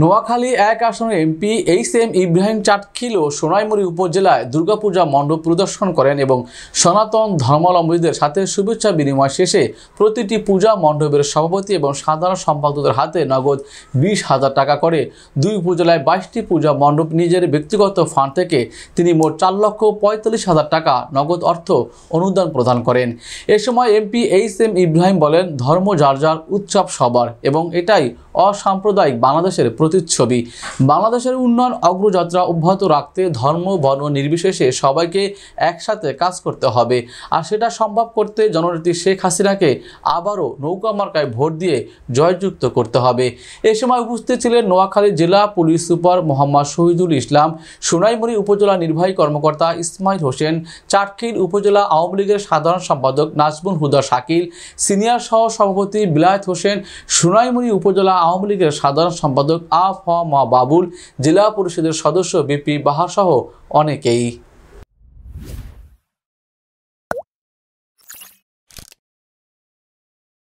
নোয়াখালী এক আসনের MP H M Ibrahim Chatkhil ও সোনাইমুড়ি উপজেলায় দুর্গাপূজা মণ্ডপ প্রদর্শন করেন এবং সনাতন ধর্মাবলম্বীদের সাথে শুভেচ্ছা বিনিময় শেষে প্রতিটি পূজা মণ্ডপের সভাপতি এবং সাধারণ সম্পাদকদের হাতে নগদ বিশ হাজার টাকা করে দুই উপজেলায় বাইশটি পূজা মণ্ডপ নিজের ব্যক্তিগত ফান্ড থেকে তিনি মোট চার লক্ষ পঁয়তাল্লিশ হাজার টাকা নগদ অর্থ অনুদান প্রদান করেন এ সময় এমপি এইচ এম ইব্রাহিম বলেন ধর্ম যার যার উৎসব সবার এবং এটাই অসাম্প্রদায়িক বাংলাদেশের প্রতিচ্ছবি বাংলাদেশের উন্নয়ন অগ্রযাত্রা অব্যাহত রাখতে ধর্ম বর্ণ নির্বিশেষে সবাইকে একসাথে কাজ করতে হবে আর সেটা সম্ভব করতে জননেত্রী শেখ হাসিনাকে আবারও নৌকা মার্কায় ভোট দিয়ে জয়যুক্ত করতে হবে এ সময় উপস্থিত ছিলেন নোয়াখালী জেলা পুলিশ সুপার মোহাম্মদ শহীদুল ইসলাম সোনাইমুড়ি উপজেলা নির্বাহী কর্মকর্তা ইসমাইল হোসেন চাটখিল উপজেলা আওয়ামী লীগের সাধারণ সম্পাদক নাজমুল হুদা শাকিল সিনিয়র সহ সভাপতি বিলায়ত হোসেন সোনাইমুড়ি উপজেলা আওয়ামী লীগের সাধারণ সম্পাদক আ ফ মা বাবুল জেলা পরিষদের সদস্য বিপি বাহাসহ অনেকেই